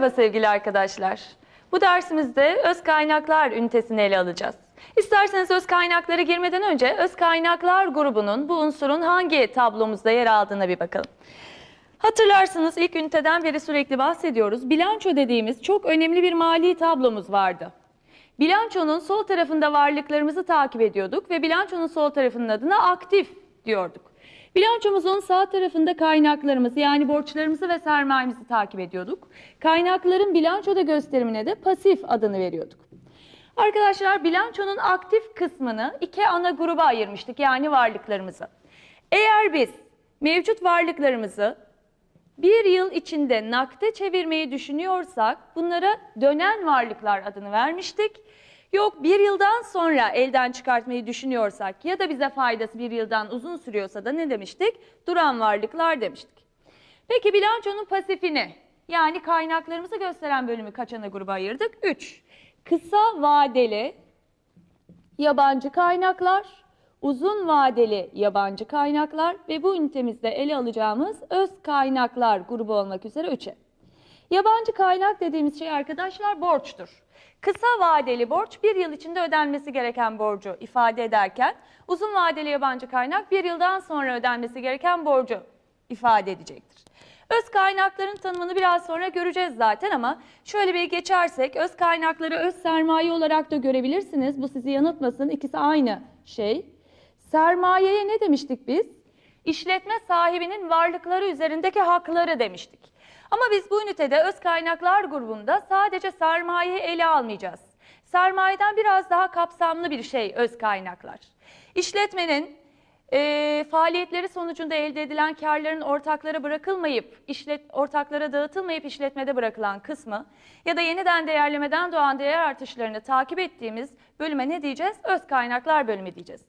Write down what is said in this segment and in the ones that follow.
Merhaba sevgili arkadaşlar. Bu dersimizde öz kaynaklar ünitesini ele alacağız. İsterseniz öz kaynaklara girmeden önce öz kaynaklar grubunun bu unsurun hangi tablomuzda yer aldığına bir bakalım. Hatırlarsınız ilk üniteden beri sürekli bahsediyoruz. Bilanço dediğimiz çok önemli bir mali tablomuz vardı. Bilançonun sol tarafında varlıklarımızı takip ediyorduk ve bilançonun sol tarafının adına aktif diyorduk. Bilançomuzun sağ tarafında kaynaklarımızı yani borçlarımızı ve sermayemizi takip ediyorduk. Kaynakların bilançoda gösterimine de pasif adını veriyorduk. Arkadaşlar bilançonun aktif kısmını iki ana gruba ayırmıştık yani varlıklarımızı. Eğer biz mevcut varlıklarımızı bir yıl içinde nakde çevirmeyi düşünüyorsak bunlara dönen varlıklar adını vermiştik. Yok bir yıldan sonra elden çıkartmayı düşünüyorsak ya da bize faydası bir yıldan uzun sürüyorsa da ne demiştik? Duran varlıklar demiştik. Peki bilançonun pasifini yani kaynaklarımızı gösteren bölümü kaç ana gruba ayırdık? 3. Kısa vadeli yabancı kaynaklar, uzun vadeli yabancı kaynaklar ve bu ünitemizde ele alacağımız öz kaynaklar grubu olmak üzere 3'e. Yabancı kaynak dediğimiz şey arkadaşlar borçtur. Kısa vadeli borç bir yıl içinde ödenmesi gereken borcu ifade ederken uzun vadeli yabancı kaynak bir yıldan sonra ödenmesi gereken borcu ifade edecektir. Öz kaynakların tanımını biraz sonra göreceğiz zaten ama şöyle bir geçersek öz kaynakları öz sermaye olarak da görebilirsiniz. Bu sizi yanıltmasın ikisi aynı şey. Sermayeye ne demiştik biz? İşletme sahibinin varlıkları üzerindeki hakları demiştik. Ama biz bu ünitede öz kaynaklar grubunda sadece sermayeyi ele almayacağız. Sermayeden biraz daha kapsamlı bir şey öz kaynaklar. İşletmenin e, faaliyetleri sonucunda elde edilen karların ortaklara bırakılmayıp, işlet, ortaklara dağıtılmayıp işletmede bırakılan kısmı ya da yeniden değerlemeden doğan değer artışlarını takip ettiğimiz bölüme ne diyeceğiz? Öz kaynaklar bölümü diyeceğiz.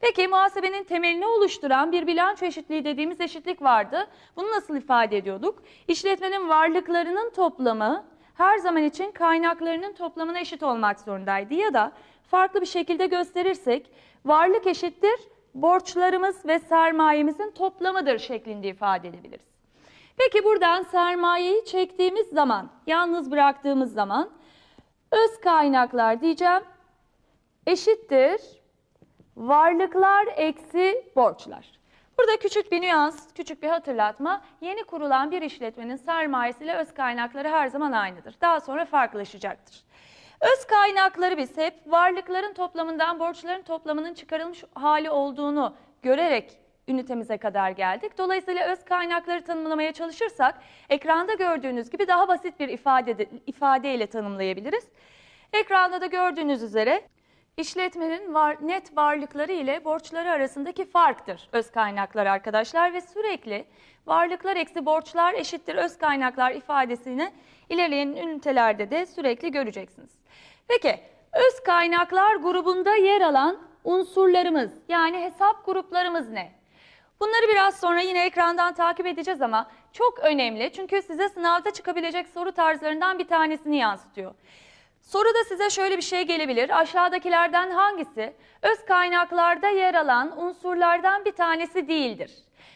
Peki muhasebenin temelini oluşturan bir bilanço eşitliği dediğimiz eşitlik vardı. Bunu nasıl ifade ediyorduk? İşletmenin varlıklarının toplamı her zaman için kaynaklarının toplamına eşit olmak zorundaydı. Ya da farklı bir şekilde gösterirsek varlık eşittir borçlarımız ve sermayemizin toplamıdır şeklinde ifade edebiliriz. Peki buradan sermayeyi çektiğimiz zaman, yalnız bıraktığımız zaman öz kaynaklar diyeceğim eşittir Varlıklar eksi borçlar. Burada küçük bir nüans, küçük bir hatırlatma. Yeni kurulan bir işletmenin sermayesiyle öz kaynakları her zaman aynıdır. Daha sonra farklılaşacaktır. Öz kaynakları biz hep varlıkların toplamından borçların toplamının çıkarılmış hali olduğunu görerek ünitemize kadar geldik. Dolayısıyla öz kaynakları tanımlamaya çalışırsak ekranda gördüğünüz gibi daha basit bir ifade, ifadeyle tanımlayabiliriz. Ekranda da gördüğünüz üzere İşletmenin var, net varlıkları ile borçları arasındaki farktır öz kaynaklar arkadaşlar ve sürekli varlıklar eksi borçlar eşittir öz kaynaklar ifadesini ilerleyen ünitelerde de sürekli göreceksiniz. Peki öz kaynaklar grubunda yer alan unsurlarımız yani hesap gruplarımız ne? Bunları biraz sonra yine ekrandan takip edeceğiz ama çok önemli çünkü size sınavda çıkabilecek soru tarzlarından bir tanesini yansıtıyor. Soruda size şöyle bir şey gelebilir. Aşağıdakilerden hangisi öz kaynaklarda yer alan unsurlardan bir tanesi değildir?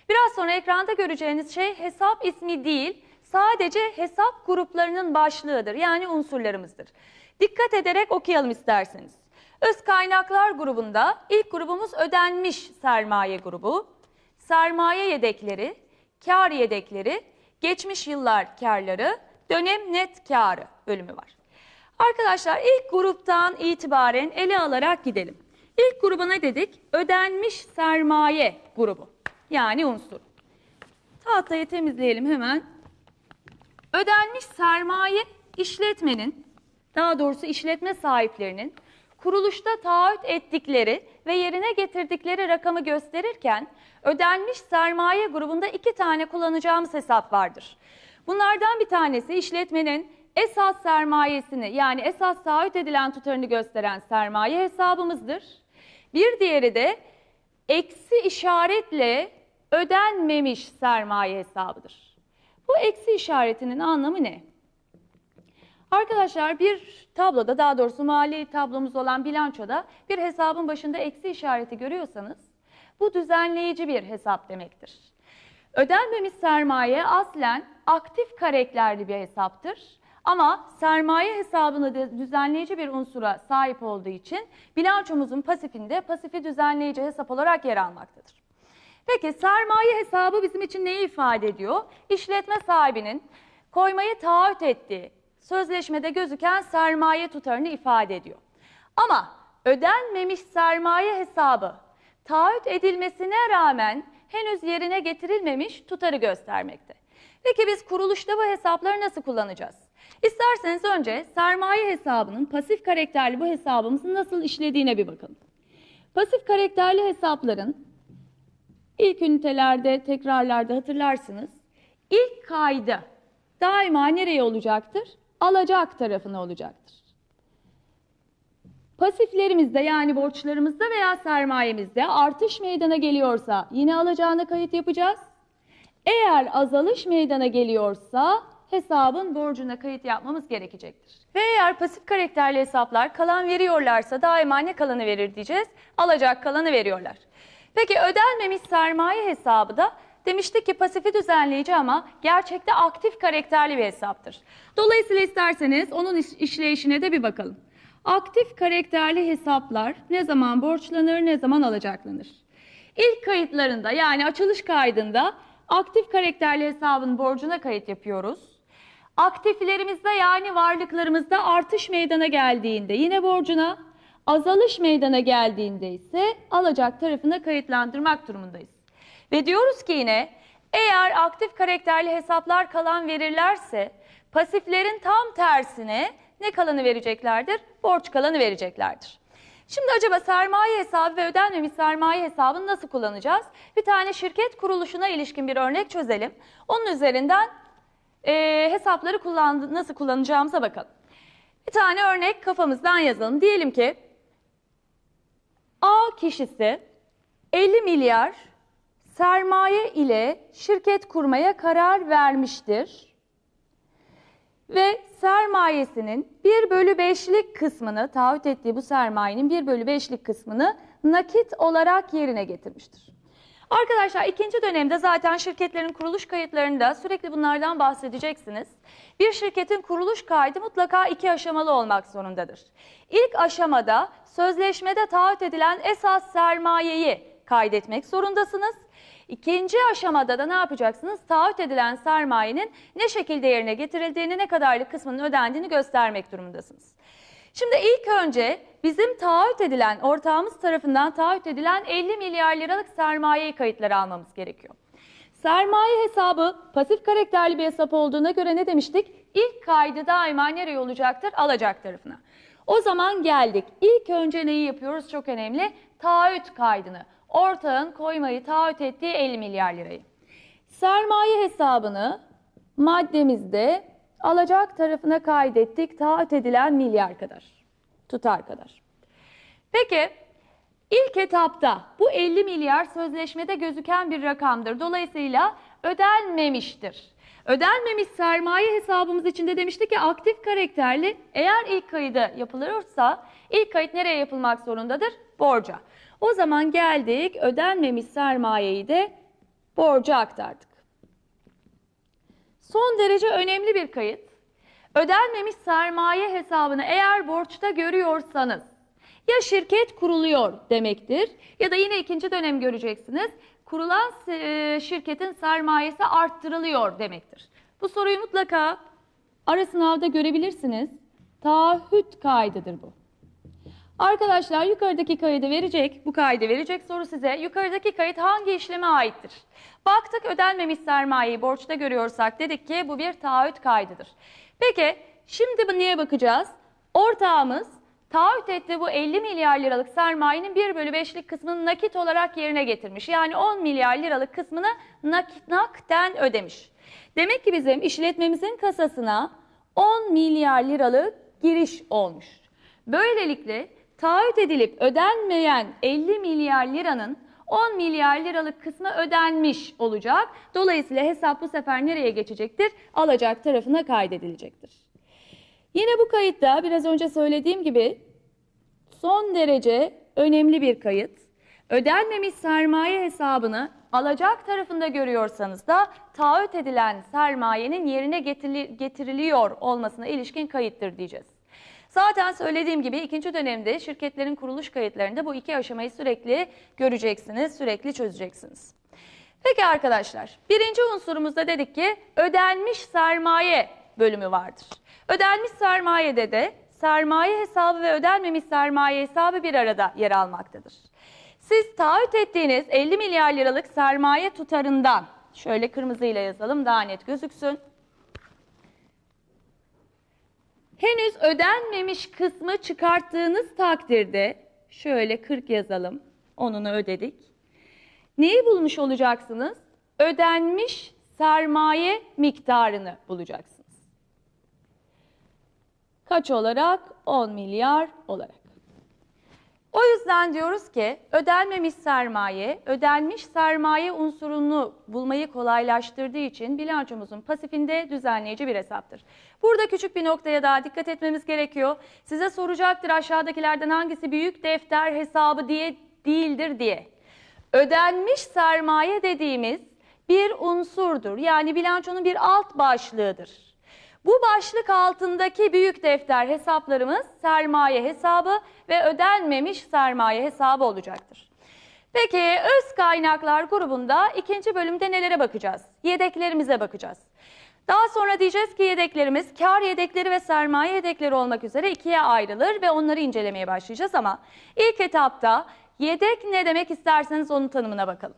Biraz sonra ekranda göreceğiniz şey hesap ismi değil, sadece hesap gruplarının başlığıdır. Yani unsurlarımızdır. Dikkat ederek okuyalım isterseniz. Öz kaynaklar grubunda ilk grubumuz ödenmiş sermaye grubu, sermaye yedekleri, kar yedekleri, geçmiş yıllar karları, dönem net karı bölümü var. Arkadaşlar ilk gruptan itibaren ele alarak gidelim. İlk gruba ne dedik? Ödenmiş sermaye grubu. Yani unsur. Tahtayı temizleyelim hemen. Ödenmiş sermaye işletmenin, daha doğrusu işletme sahiplerinin kuruluşta taahhüt ettikleri ve yerine getirdikleri rakamı gösterirken ödenmiş sermaye grubunda iki tane kullanacağımız hesap vardır. Bunlardan bir tanesi işletmenin esas sermayesini yani esas taahhüt edilen tutarını gösteren sermaye hesabımızdır. Bir diğeri de eksi işaretle ödenmemiş sermaye hesabıdır. Bu eksi işaretinin anlamı ne? Arkadaşlar bir tabloda daha doğrusu mali tablomuz olan bilançoda bir hesabın başında eksi işareti görüyorsanız bu düzenleyici bir hesap demektir. Ödenmemiş sermaye aslen aktif karakterli bir hesaptır ama sermaye hesabını düzenleyici bir unsura sahip olduğu için bilançomuzun pasifinde pasifi düzenleyici hesap olarak yer almaktadır. Peki sermaye hesabı bizim için neyi ifade ediyor? İşletme sahibinin koymayı taahhüt ettiği sözleşmede gözüken sermaye tutarını ifade ediyor. Ama ödenmemiş sermaye hesabı taahhüt edilmesine rağmen henüz yerine getirilmemiş tutarı göstermekte. Peki biz kuruluşta bu hesapları nasıl kullanacağız? İsterseniz önce sermaye hesabının pasif karakterli bu hesabımızın nasıl işlediğine bir bakalım. Pasif karakterli hesapların ilk ünitelerde, tekrarlarda hatırlarsınız. İlk kaydı daima nereye olacaktır? Alacak tarafına olacaktır. Pasiflerimizde yani borçlarımızda veya sermayemizde artış meydana geliyorsa yine alacağına kayıt yapacağız. Eğer azalış meydana geliyorsa hesabın borcuna kayıt yapmamız gerekecektir. Ve eğer pasif karakterli hesaplar kalan veriyorlarsa daima ne kalanı verir diyeceğiz. Alacak kalanı veriyorlar. Peki ödenmemiş sermaye hesabı da demiştik ki pasifi düzenleyici ama gerçekte aktif karakterli bir hesaptır. Dolayısıyla isterseniz onun işleyişine de bir bakalım. Aktif karakterli hesaplar ne zaman borçlanır ne zaman alacaklanır. İlk kayıtlarında yani açılış kaydında aktif karakterli hesabın borcuna kayıt yapıyoruz. Aktiflerimizde yani varlıklarımızda artış meydana geldiğinde yine borcuna, azalış meydana geldiğinde ise alacak tarafına kayıtlandırmak durumundayız. Ve diyoruz ki yine eğer aktif karakterli hesaplar kalan verirlerse pasiflerin tam tersine ne kalanı vereceklerdir? Borç kalanı vereceklerdir. Şimdi acaba sermaye hesabı ve ödenmemiş sermaye hesabını nasıl kullanacağız? Bir tane şirket kuruluşuna ilişkin bir örnek çözelim. Onun üzerinden e, hesapları kullandı, nasıl kullanacağımıza bakalım. Bir tane örnek kafamızdan yazalım. Diyelim ki A kişisi 50 milyar sermaye ile şirket kurmaya karar vermiştir. Ve sermayesinin 1 bölü 5'lik kısmını, taahhüt ettiği bu sermayenin 1 bölü 5'lik kısmını nakit olarak yerine getirmiştir. Arkadaşlar ikinci dönemde zaten şirketlerin kuruluş kayıtlarında sürekli bunlardan bahsedeceksiniz. Bir şirketin kuruluş kaydı mutlaka iki aşamalı olmak zorundadır. İlk aşamada sözleşmede taahhüt edilen esas sermayeyi kaydetmek zorundasınız. İkinci aşamada da ne yapacaksınız? Taahhüt edilen sermayenin ne şekilde yerine getirildiğini, ne kadarlık kısmının ödendiğini göstermek durumundasınız. Şimdi ilk önce bizim taahhüt edilen, ortağımız tarafından taahhüt edilen 50 milyar liralık sermayeyi kayıtları almamız gerekiyor. Sermaye hesabı pasif karakterli bir hesap olduğuna göre ne demiştik? İlk kaydı daima nereye olacaktır? Alacak tarafına. O zaman geldik. İlk önce neyi yapıyoruz? Çok önemli. Taahhüt kaydını. Ortağın koymayı taahhüt ettiği 50 milyar lirayı. Sermaye hesabını maddemizde alacak tarafına kaydettik taahhüt edilen milyar kadar. Tutar kadar. Peki ilk etapta bu 50 milyar sözleşmede gözüken bir rakamdır. Dolayısıyla ödenmemiştir. Ödenmemiş sermaye hesabımız içinde demiştik ki aktif karakterli eğer ilk kaydı yapılırsa ilk kayıt nereye yapılmak zorundadır? Borca. O zaman geldik ödenmemiş sermayeyi de borca aktardık. Son derece önemli bir kayıt. Ödenmemiş sermaye hesabını eğer borçta görüyorsanız ya şirket kuruluyor demektir ya da yine ikinci dönem göreceksiniz. Kurulan e, şirketin sermayesi arttırılıyor demektir. Bu soruyu mutlaka ara sınavda görebilirsiniz. Taahhüt kaydıdır bu. Arkadaşlar yukarıdaki kaydı verecek, bu kaydı verecek soru size. Yukarıdaki kayıt hangi işleme aittir? Baktık ödenmemiş sermayeyi borçta görüyorsak dedik ki bu bir taahhüt kaydıdır. Peki şimdi niye bakacağız? Ortağımız taahhüt etti bu 50 milyar liralık sermayenin 1 bölü 5'lik kısmını nakit olarak yerine getirmiş. Yani 10 milyar liralık kısmını nakit nakten ödemiş. Demek ki bizim işletmemizin kasasına 10 milyar liralık giriş olmuş. Böylelikle taahhüt edilip ödenmeyen 50 milyar liranın 10 milyar liralık kısmı ödenmiş olacak. Dolayısıyla hesap bu sefer nereye geçecektir? Alacak tarafına kaydedilecektir. Yine bu kayıtta biraz önce söylediğim gibi son derece önemli bir kayıt. Ödenmemiş sermaye hesabını alacak tarafında görüyorsanız da taahhüt edilen sermayenin yerine getiriliyor olmasına ilişkin kayıttır diyeceğiz. Zaten söylediğim gibi ikinci dönemde şirketlerin kuruluş kayıtlarında bu iki aşamayı sürekli göreceksiniz, sürekli çözeceksiniz. Peki arkadaşlar, birinci unsurumuzda dedik ki ödenmiş sermaye bölümü vardır. Ödenmiş sermayede de sermaye hesabı ve ödenmemiş sermaye hesabı bir arada yer almaktadır. Siz taahhüt ettiğiniz 50 milyar liralık sermaye tutarından, şöyle kırmızıyla yazalım daha net gözüksün. henüz ödenmemiş kısmı çıkarttığınız takdirde şöyle 40 yazalım. Onunu ödedik. Neyi bulmuş olacaksınız? Ödenmiş sermaye miktarını bulacaksınız. Kaç olarak? 10 milyar olarak. O yüzden diyoruz ki ödenmemiş sermaye, ödenmiş sermaye unsurunu bulmayı kolaylaştırdığı için bilançomuzun pasifinde düzenleyici bir hesaptır. Burada küçük bir noktaya daha dikkat etmemiz gerekiyor. Size soracaktır aşağıdakilerden hangisi büyük defter hesabı diye değildir diye. Ödenmiş sermaye dediğimiz bir unsurdur. Yani bilançonun bir alt başlığıdır. Bu başlık altındaki büyük defter hesaplarımız sermaye hesabı ve ödenmemiş sermaye hesabı olacaktır. Peki öz kaynaklar grubunda ikinci bölümde nelere bakacağız? Yedeklerimize bakacağız. Daha sonra diyeceğiz ki yedeklerimiz kar yedekleri ve sermaye yedekleri olmak üzere ikiye ayrılır ve onları incelemeye başlayacağız ama ilk etapta yedek ne demek isterseniz onun tanımına bakalım.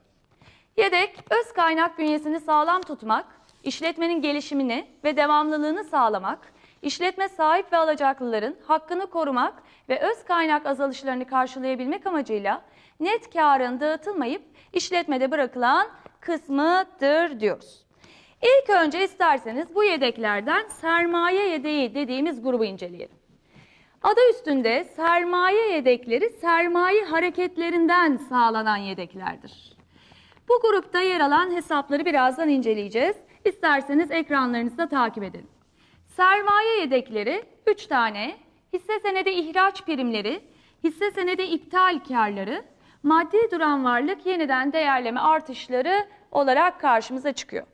Yedek öz kaynak bünyesini sağlam tutmak, işletmenin gelişimini ve devamlılığını sağlamak, işletme sahip ve alacaklıların hakkını korumak ve öz kaynak azalışlarını karşılayabilmek amacıyla net karın dağıtılmayıp işletmede bırakılan kısmıdır diyoruz. İlk önce isterseniz bu yedeklerden sermaye yedeği dediğimiz grubu inceleyelim. Adı üstünde sermaye yedekleri sermaye hareketlerinden sağlanan yedeklerdir. Bu grupta yer alan hesapları birazdan inceleyeceğiz. İsterseniz ekranlarınızda takip edin. Sermaye yedekleri 3 tane, hisse senedi ihraç primleri, hisse senedi iptal karları, maddi duran varlık yeniden değerleme artışları olarak karşımıza çıkıyor.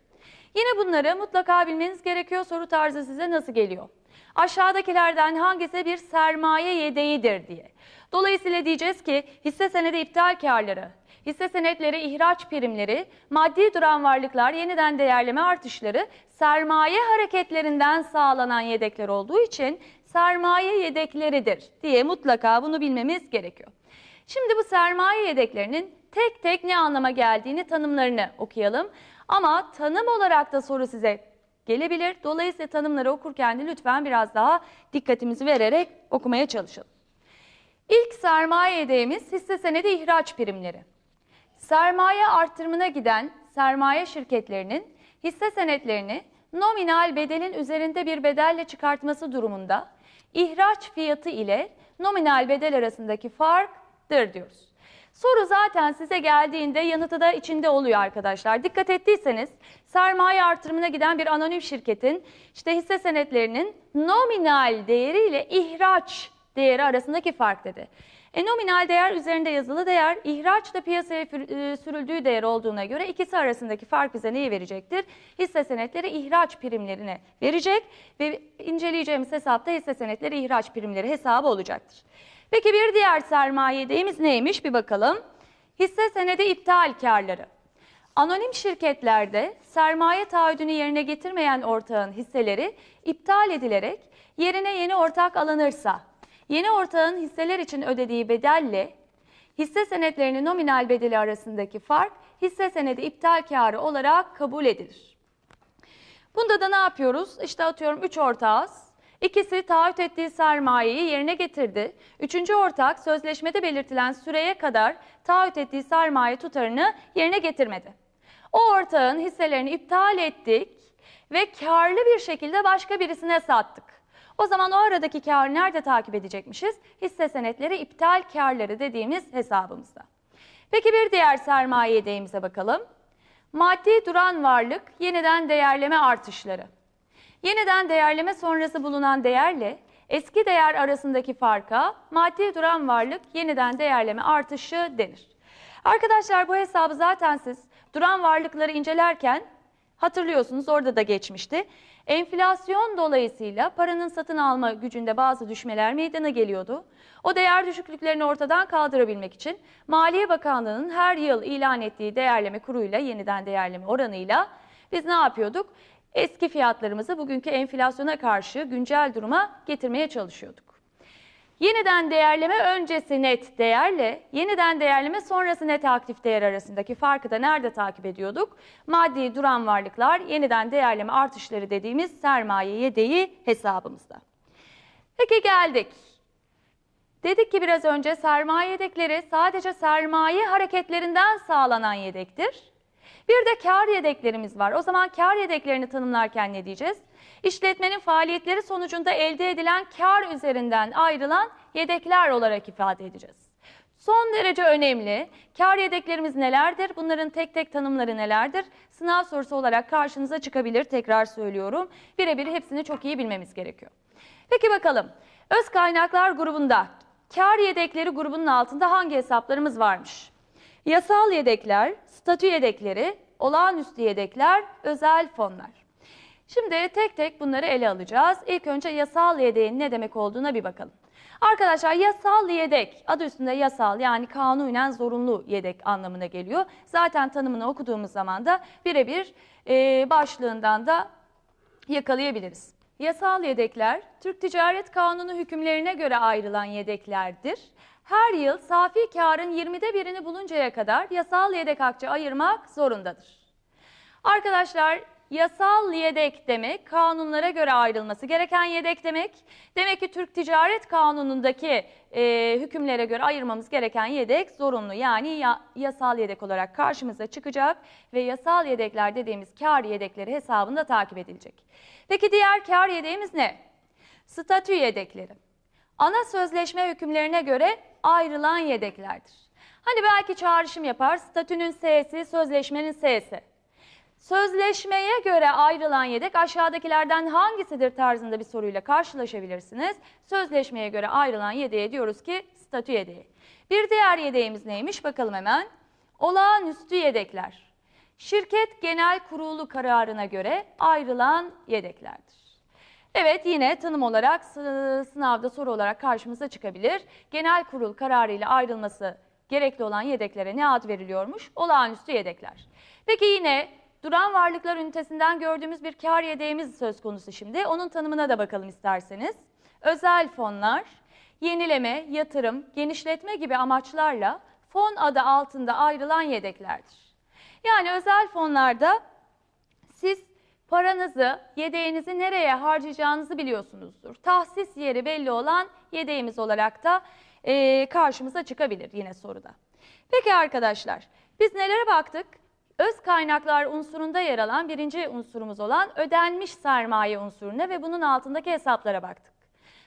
Yine bunları mutlaka bilmeniz gerekiyor. Soru tarzı size nasıl geliyor? Aşağıdakilerden hangisi bir sermaye yedeğidir diye. Dolayısıyla diyeceğiz ki hisse senedi iptal karları Hisse senetleri, ihraç primleri, maddi duran varlıklar, yeniden değerleme artışları sermaye hareketlerinden sağlanan yedekler olduğu için sermaye yedekleridir diye mutlaka bunu bilmemiz gerekiyor. Şimdi bu sermaye yedeklerinin tek tek ne anlama geldiğini tanımlarını okuyalım. Ama tanım olarak da soru size gelebilir. Dolayısıyla tanımları okurken de lütfen biraz daha dikkatimizi vererek okumaya çalışalım. İlk sermaye yedeğimiz hisse senedi ihraç primleri sermaye artırımına giden sermaye şirketlerinin hisse senetlerini nominal bedelin üzerinde bir bedelle çıkartması durumunda ihraç fiyatı ile nominal bedel arasındaki farktır diyoruz. Soru zaten size geldiğinde yanıtı da içinde oluyor arkadaşlar. Dikkat ettiyseniz sermaye artırımına giden bir anonim şirketin işte hisse senetlerinin nominal değeriyle ihraç değeri arasındaki fark dedi. E nominal değer üzerinde yazılı değer, ihraçla piyasaya e, sürüldüğü değer olduğuna göre ikisi arasındaki fark bize neyi verecektir? Hisse senetleri ihraç primlerine verecek ve inceleyeceğimiz hesapta hisse senetleri ihraç primleri hesabı olacaktır. Peki bir diğer sermaye değimiz neymiş bir bakalım. Hisse senedi iptal karları. Anonim şirketlerde sermaye taahhüdünü yerine getirmeyen ortağın hisseleri iptal edilerek yerine yeni ortak alınırsa Yeni ortağın hisseler için ödediği bedelle hisse senetlerinin nominal bedeli arasındaki fark hisse senedi iptal karı olarak kabul edilir. Bunda da ne yapıyoruz? İşte atıyorum 3 ortağız. İkisi taahhüt ettiği sermayeyi yerine getirdi. Üçüncü ortak sözleşmede belirtilen süreye kadar taahhüt ettiği sermaye tutarını yerine getirmedi. O ortağın hisselerini iptal ettik ve karlı bir şekilde başka birisine sattık. O zaman o aradaki karı nerede takip edecekmişiz? Hisse senetleri iptal karları dediğimiz hesabımızda. Peki bir diğer sermaye yedeğimize bakalım. Maddi duran varlık yeniden değerleme artışları. Yeniden değerleme sonrası bulunan değerle eski değer arasındaki farka maddi duran varlık yeniden değerleme artışı denir. Arkadaşlar bu hesabı zaten siz duran varlıkları incelerken hatırlıyorsunuz orada da geçmişti. Enflasyon dolayısıyla paranın satın alma gücünde bazı düşmeler meydana geliyordu. O değer düşüklüklerini ortadan kaldırabilmek için Maliye Bakanlığı'nın her yıl ilan ettiği değerleme kuruyla yeniden değerleme oranıyla biz ne yapıyorduk? Eski fiyatlarımızı bugünkü enflasyona karşı güncel duruma getirmeye çalışıyorduk. Yeniden değerleme öncesi net değerle, yeniden değerleme sonrası net aktif değer arasındaki farkı da nerede takip ediyorduk? Maddi duran varlıklar, yeniden değerleme artışları dediğimiz sermaye yedeği hesabımızda. Peki geldik. Dedik ki biraz önce sermaye yedekleri sadece sermaye hareketlerinden sağlanan yedektir. Bir de kar yedeklerimiz var. O zaman kar yedeklerini tanımlarken ne diyeceğiz? işletmenin faaliyetleri sonucunda elde edilen kar üzerinden ayrılan yedekler olarak ifade edeceğiz. Son derece önemli. Kar yedeklerimiz nelerdir? Bunların tek tek tanımları nelerdir? Sınav sorusu olarak karşınıza çıkabilir. Tekrar söylüyorum. Birebir hepsini çok iyi bilmemiz gerekiyor. Peki bakalım. Öz kaynaklar grubunda kar yedekleri grubunun altında hangi hesaplarımız varmış? Yasal yedekler, statü yedekleri, olağanüstü yedekler, özel fonlar. Şimdi tek tek bunları ele alacağız. İlk önce yasal yedeğin ne demek olduğuna bir bakalım. Arkadaşlar yasal yedek adı üstünde yasal yani kanunen zorunlu yedek anlamına geliyor. Zaten tanımını okuduğumuz zaman da birebir e, başlığından da yakalayabiliriz. Yasal yedekler Türk Ticaret Kanunu hükümlerine göre ayrılan yedeklerdir. Her yıl safi karın 20'de birini buluncaya kadar yasal yedek akçe ayırmak zorundadır. Arkadaşlar Yasal yedek demek kanunlara göre ayrılması gereken yedek demek. Demek ki Türk Ticaret Kanunu'ndaki e, hükümlere göre ayırmamız gereken yedek zorunlu. Yani ya, yasal yedek olarak karşımıza çıkacak ve yasal yedekler dediğimiz kar yedekleri hesabında takip edilecek. Peki diğer kar yedeğimiz ne? Statü yedekleri. Ana sözleşme hükümlerine göre ayrılan yedeklerdir. Hani belki çağrışım yapar, statünün S'si, sözleşmenin S'si. Sözleşmeye göre ayrılan yedek aşağıdakilerden hangisidir tarzında bir soruyla karşılaşabilirsiniz. Sözleşmeye göre ayrılan yedeğe diyoruz ki statü yedeği. Bir diğer yedeğimiz neymiş bakalım hemen. Olağanüstü yedekler. Şirket genel kurulu kararına göre ayrılan yedeklerdir. Evet yine tanım olarak sınavda soru olarak karşımıza çıkabilir. Genel kurul ile ayrılması gerekli olan yedeklere ne ad veriliyormuş? Olağanüstü yedekler. Peki yine Duran varlıklar ünitesinden gördüğümüz bir kar yedeğimiz söz konusu şimdi. Onun tanımına da bakalım isterseniz. Özel fonlar, yenileme, yatırım, genişletme gibi amaçlarla fon adı altında ayrılan yedeklerdir. Yani özel fonlarda siz paranızı, yedeğinizi nereye harcayacağınızı biliyorsunuzdur. Tahsis yeri belli olan yedeğimiz olarak da e, karşımıza çıkabilir yine soruda. Peki arkadaşlar biz nelere baktık? Öz kaynaklar unsurunda yer alan birinci unsurumuz olan ödenmiş sermaye unsuruna ve bunun altındaki hesaplara baktık.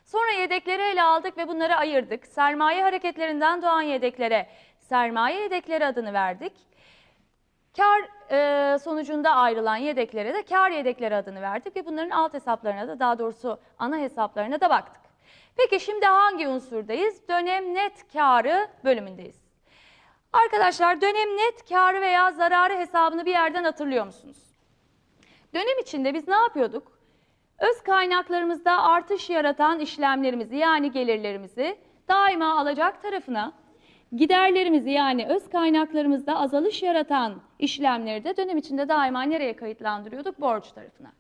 Sonra yedekleri ele aldık ve bunları ayırdık. Sermaye hareketlerinden doğan yedeklere sermaye yedekleri adını verdik. Kar e, sonucunda ayrılan yedeklere de kar yedekleri adını verdik ve bunların alt hesaplarına da daha doğrusu ana hesaplarına da baktık. Peki şimdi hangi unsurdayız? Dönem net karı bölümündeyiz. Arkadaşlar dönem net karı veya zararı hesabını bir yerden hatırlıyor musunuz? Dönem içinde biz ne yapıyorduk? Öz kaynaklarımızda artış yaratan işlemlerimizi yani gelirlerimizi daima alacak tarafına, giderlerimizi yani öz kaynaklarımızda azalış yaratan işlemleri de dönem içinde daima nereye kayıtlandırıyorduk? Borç tarafına.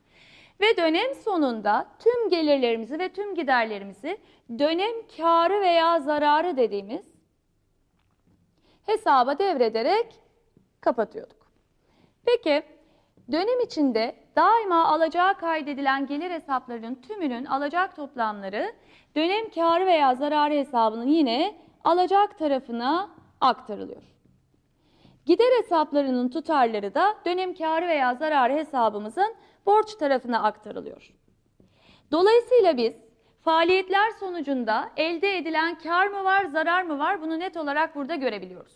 Ve dönem sonunda tüm gelirlerimizi ve tüm giderlerimizi dönem karı veya zararı dediğimiz hesaba devrederek kapatıyorduk. Peki dönem içinde daima alacağı kaydedilen gelir hesaplarının tümünün alacak toplamları dönem karı veya zararı hesabının yine alacak tarafına aktarılıyor. Gider hesaplarının tutarları da dönem karı veya zararı hesabımızın borç tarafına aktarılıyor. Dolayısıyla biz Faaliyetler sonucunda elde edilen kar mı var, zarar mı var bunu net olarak burada görebiliyoruz.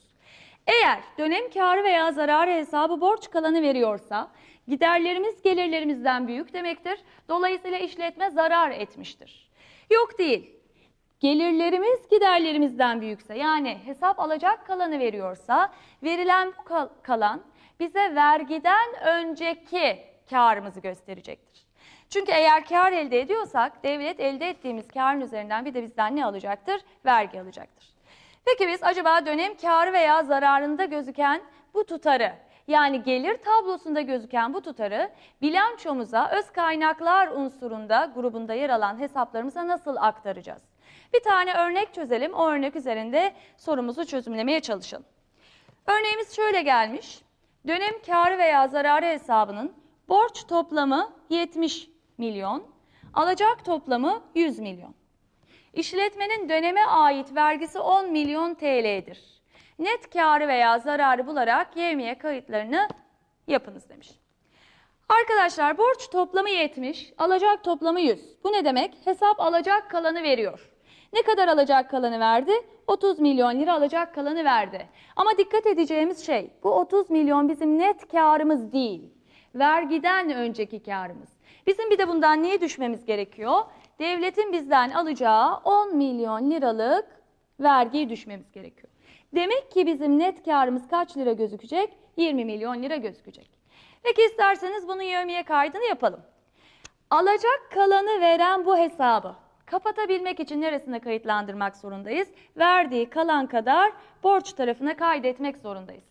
Eğer dönem karı veya zararı hesabı borç kalanı veriyorsa giderlerimiz gelirlerimizden büyük demektir. Dolayısıyla işletme zarar etmiştir. Yok değil. Gelirlerimiz giderlerimizden büyükse yani hesap alacak kalanı veriyorsa verilen bu kalan bize vergiden önceki karımızı gösterecektir. Çünkü eğer kar elde ediyorsak devlet elde ettiğimiz karın üzerinden bir de bizden ne alacaktır? Vergi alacaktır. Peki biz acaba dönem karı veya zararında gözüken bu tutarı yani gelir tablosunda gözüken bu tutarı bilançomuza öz kaynaklar unsurunda grubunda yer alan hesaplarımıza nasıl aktaracağız? Bir tane örnek çözelim. O örnek üzerinde sorumuzu çözümlemeye çalışalım. Örneğimiz şöyle gelmiş. Dönem karı veya zararı hesabının borç toplamı 70 milyon, alacak toplamı 100 milyon. İşletmenin döneme ait vergisi 10 milyon TL'dir. Net karı veya zararı bularak yevmiye kayıtlarını yapınız demiş. Arkadaşlar borç toplamı 70, alacak toplamı 100. Bu ne demek? Hesap alacak kalanı veriyor. Ne kadar alacak kalanı verdi? 30 milyon lira alacak kalanı verdi. Ama dikkat edeceğimiz şey bu 30 milyon bizim net karımız değil. Vergiden önceki karımız. Bizim bir de bundan niye düşmemiz gerekiyor? Devletin bizden alacağı 10 milyon liralık vergiyi düşmemiz gerekiyor. Demek ki bizim net karımız kaç lira gözükecek? 20 milyon lira gözükecek. Peki isterseniz bunun yevmiye kaydını yapalım. Alacak kalanı veren bu hesabı kapatabilmek için neresine kayıtlandırmak zorundayız? Verdiği kalan kadar borç tarafına kaydetmek zorundayız.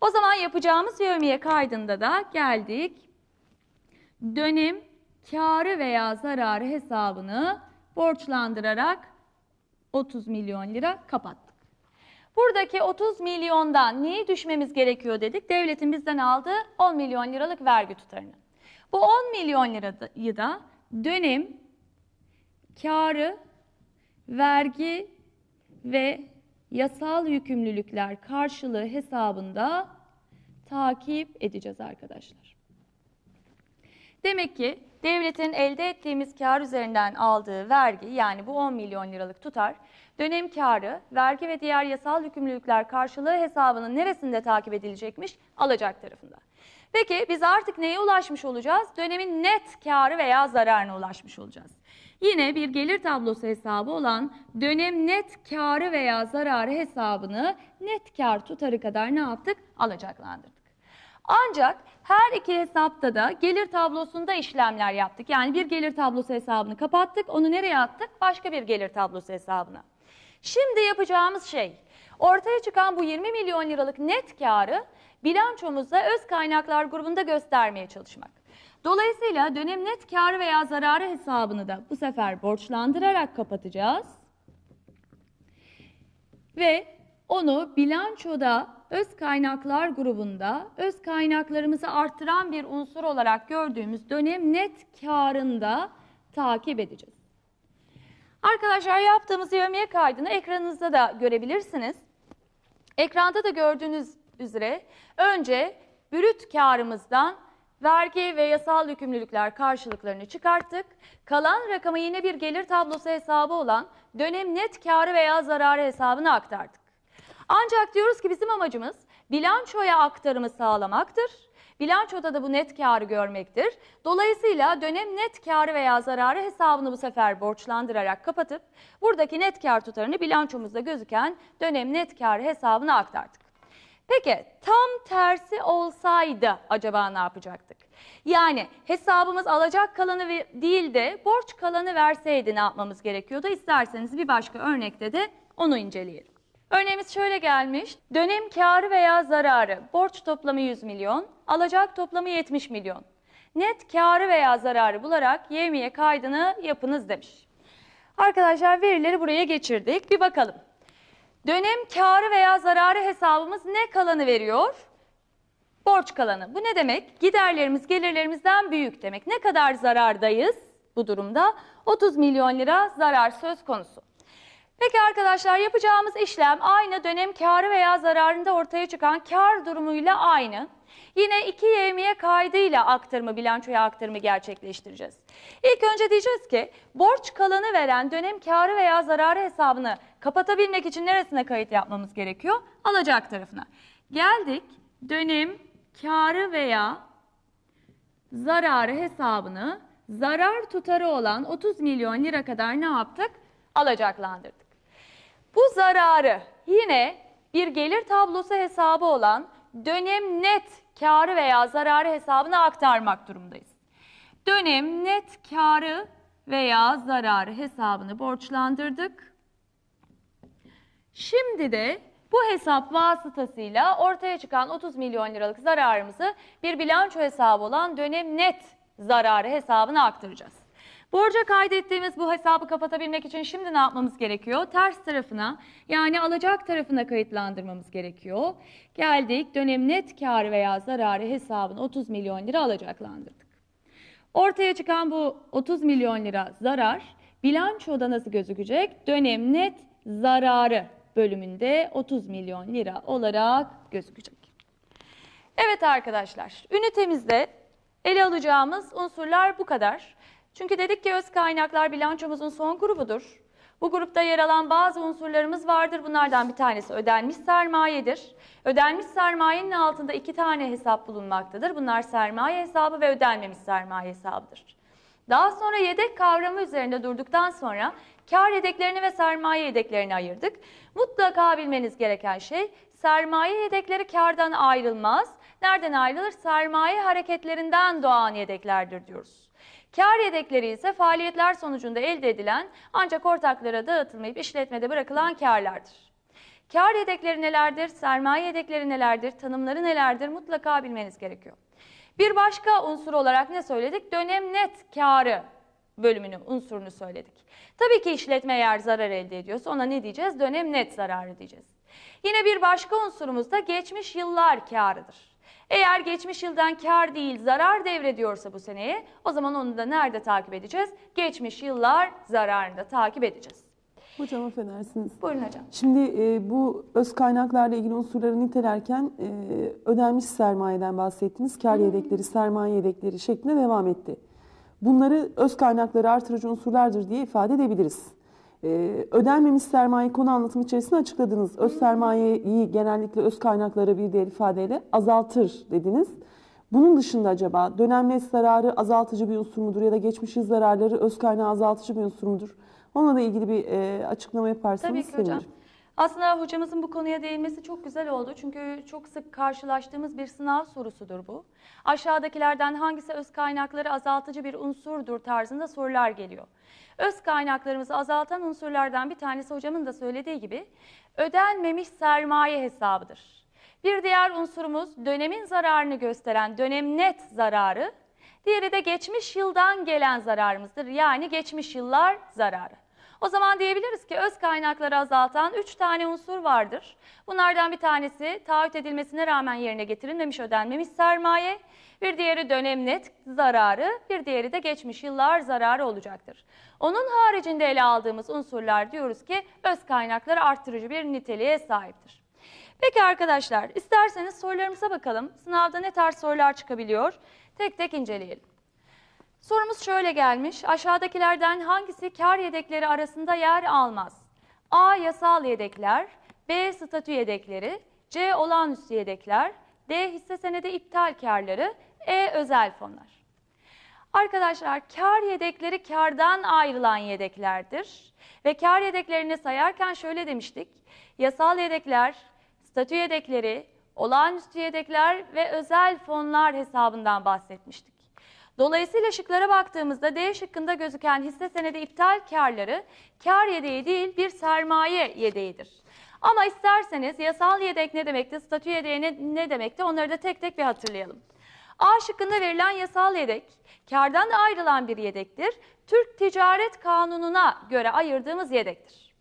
O zaman yapacağımız yevmiye kaydında da geldik. Dönem karı veya zararı hesabını borçlandırarak 30 milyon lira kapattık. Buradaki 30 milyondan neyi düşmemiz gerekiyor dedik? Devletin bizden aldığı 10 milyon liralık vergi tutarını. Bu 10 milyon lirayı da dönem karı, vergi ve yasal yükümlülükler karşılığı hesabında takip edeceğiz arkadaşlar. Demek ki devletin elde ettiğimiz kar üzerinden aldığı vergi yani bu 10 milyon liralık tutar, dönem karı, vergi ve diğer yasal yükümlülükler karşılığı hesabının neresinde takip edilecekmiş? Alacak tarafında. Peki biz artık neye ulaşmış olacağız? Dönemin net karı veya zararına ulaşmış olacağız. Yine bir gelir tablosu hesabı olan dönem net karı veya zararı hesabını net kar tutarı kadar ne yaptık? Alacaklandırdık. Ancak her iki hesapta da gelir tablosunda işlemler yaptık. Yani bir gelir tablosu hesabını kapattık. Onu nereye attık? Başka bir gelir tablosu hesabına. Şimdi yapacağımız şey ortaya çıkan bu 20 milyon liralık net karı bilançomuzda öz kaynaklar grubunda göstermeye çalışmak. Dolayısıyla dönem net karı veya zararı hesabını da bu sefer borçlandırarak kapatacağız. Ve onu bilançoda öz kaynaklar grubunda öz kaynaklarımızı arttıran bir unsur olarak gördüğümüz dönem net karında takip edeceğiz. Arkadaşlar yaptığımız yevmiye kaydını ekranınızda da görebilirsiniz. Ekranda da gördüğünüz üzere önce brüt karımızdan vergi ve yasal yükümlülükler karşılıklarını çıkarttık. Kalan rakamı yine bir gelir tablosu hesabı olan dönem net karı veya zararı hesabına aktardık. Ancak diyoruz ki bizim amacımız bilançoya aktarımı sağlamaktır. Bilançoda da bu net karı görmektir. Dolayısıyla dönem net karı veya zararı hesabını bu sefer borçlandırarak kapatıp buradaki net kar tutarını bilançomuzda gözüken dönem net karı hesabına aktardık. Peki tam tersi olsaydı acaba ne yapacaktık? Yani hesabımız alacak kalanı değil de borç kalanı verseydi ne yapmamız gerekiyordu? İsterseniz bir başka örnekte de onu inceleyelim. Örneğimiz şöyle gelmiş. Dönem karı veya zararı, borç toplamı 100 milyon, alacak toplamı 70 milyon. Net karı veya zararı bularak yevmiye kaydını yapınız demiş. Arkadaşlar verileri buraya geçirdik. Bir bakalım. Dönem karı veya zararı hesabımız ne kalanı veriyor? Borç kalanı. Bu ne demek? Giderlerimiz gelirlerimizden büyük demek. Ne kadar zarardayız bu durumda? 30 milyon lira zarar söz konusu. Peki arkadaşlar yapacağımız işlem aynı dönem karı veya zararında ortaya çıkan kar durumuyla aynı. Yine iki ymye kaydıyla aktarımı, bilançoya aktarımı gerçekleştireceğiz. İlk önce diyeceğiz ki borç kalanı veren dönem karı veya zararı hesabını kapatabilmek için neresine kayıt yapmamız gerekiyor? Alacak tarafına. Geldik dönem karı veya zararı hesabını zarar tutarı olan 30 milyon lira kadar ne yaptık? Alacaklandırdık. Bu zararı yine bir gelir tablosu hesabı olan dönem net karı veya zararı hesabına aktarmak durumdayız. Dönem net karı veya zararı hesabını borçlandırdık. Şimdi de bu hesap vasıtasıyla ortaya çıkan 30 milyon liralık zararımızı bir bilanço hesabı olan dönem net zararı hesabına aktaracağız. Borca kaydettiğimiz bu hesabı kapatabilmek için şimdi ne yapmamız gerekiyor? Ters tarafına yani alacak tarafına kayıtlandırmamız gerekiyor. Geldik dönem net karı veya zararı hesabın 30 milyon lira alacaklandırdık. Ortaya çıkan bu 30 milyon lira zarar bilançoda nasıl gözükecek? Dönem net zararı bölümünde 30 milyon lira olarak gözükecek. Evet arkadaşlar, ünitemizde ele alacağımız unsurlar bu kadar. Çünkü dedik ki öz kaynaklar bilançomuzun son grubudur. Bu grupta yer alan bazı unsurlarımız vardır. Bunlardan bir tanesi ödenmiş sermayedir. Ödenmiş sermayenin altında iki tane hesap bulunmaktadır. Bunlar sermaye hesabı ve ödenmemiş sermaye hesabıdır. Daha sonra yedek kavramı üzerinde durduktan sonra kar yedeklerini ve sermaye yedeklerini ayırdık. Mutlaka bilmeniz gereken şey sermaye yedekleri kardan ayrılmaz. Nereden ayrılır? Sermaye hareketlerinden doğan yedeklerdir diyoruz. Kar yedekleri ise faaliyetler sonucunda elde edilen ancak ortaklara dağıtılmayıp işletmede bırakılan karlardır. Kar yedekleri nelerdir, sermaye yedekleri nelerdir, tanımları nelerdir mutlaka bilmeniz gerekiyor. Bir başka unsur olarak ne söyledik? Dönem net karı bölümünü, unsurunu söyledik. Tabii ki işletme eğer zarar elde ediyorsa ona ne diyeceğiz? Dönem net zararı diyeceğiz. Yine bir başka unsurumuz da geçmiş yıllar karıdır. Eğer geçmiş yıldan kar değil zarar devrediyorsa bu seneye o zaman onu da nerede takip edeceğiz? Geçmiş yıllar zararında takip edeceğiz. Hocam affedersiniz. Buyurun hocam. Şimdi e, bu öz kaynaklarla ilgili unsurları nitelerken e, ödenmiş sermayeden bahsettiniz. Kar yedekleri, sermaye yedekleri şeklinde devam etti. Bunları öz kaynakları artırıcı unsurlardır diye ifade edebiliriz. Ee, ödenmemiş sermaye konu anlatımı içerisinde açıkladınız. Öz sermayeyi genellikle öz kaynaklara bir diğer ifadeyle azaltır dediniz. Bunun dışında acaba dönemli zararı azaltıcı bir unsur mudur ya da geçmişin zararları öz kaynağı azaltıcı bir unsur mudur? Onunla da ilgili bir e, açıklama yaparsanız Tabii ki sevinirim. hocam. Aslında hocamızın bu konuya değinmesi çok güzel oldu. Çünkü çok sık karşılaştığımız bir sınav sorusudur bu. Aşağıdakilerden hangisi öz kaynakları azaltıcı bir unsurdur tarzında sorular geliyor. Öz kaynaklarımızı azaltan unsurlardan bir tanesi hocamın da söylediği gibi ödenmemiş sermaye hesabıdır. Bir diğer unsurumuz dönemin zararını gösteren dönem net zararı, diğeri de geçmiş yıldan gelen zararımızdır. Yani geçmiş yıllar zararı. O zaman diyebiliriz ki öz kaynakları azaltan 3 tane unsur vardır. Bunlardan bir tanesi taahhüt edilmesine rağmen yerine getirilmemiş ödenmemiş sermaye, bir diğeri dönem net zararı, bir diğeri de geçmiş yıllar zararı olacaktır. Onun haricinde ele aldığımız unsurlar diyoruz ki öz kaynakları arttırıcı bir niteliğe sahiptir. Peki arkadaşlar isterseniz sorularımıza bakalım. Sınavda ne tarz sorular çıkabiliyor? Tek tek inceleyelim. Sorumuz şöyle gelmiş. Aşağıdakilerden hangisi kar yedekleri arasında yer almaz? A. Yasal yedekler, B. Statü yedekleri, C. Olağanüstü yedekler, D. Hisse senedi iptal karları, E. Özel fonlar. Arkadaşlar kar yedekleri kardan ayrılan yedeklerdir. Ve kar yedeklerini sayarken şöyle demiştik. Yasal yedekler, statü yedekleri, olağanüstü yedekler ve özel fonlar hesabından bahsetmiştik. Dolayısıyla şıklara baktığımızda D şıkkında gözüken hisse senedi iptal karları kar yedeği değil bir sermaye yedeğidir. Ama isterseniz yasal yedek ne demekti, statü yedeği ne, ne demekti onları da tek tek bir hatırlayalım. A şıkkında verilen yasal yedek, kardan ayrılan bir yedektir. Türk Ticaret Kanunu'na göre ayırdığımız yedektir.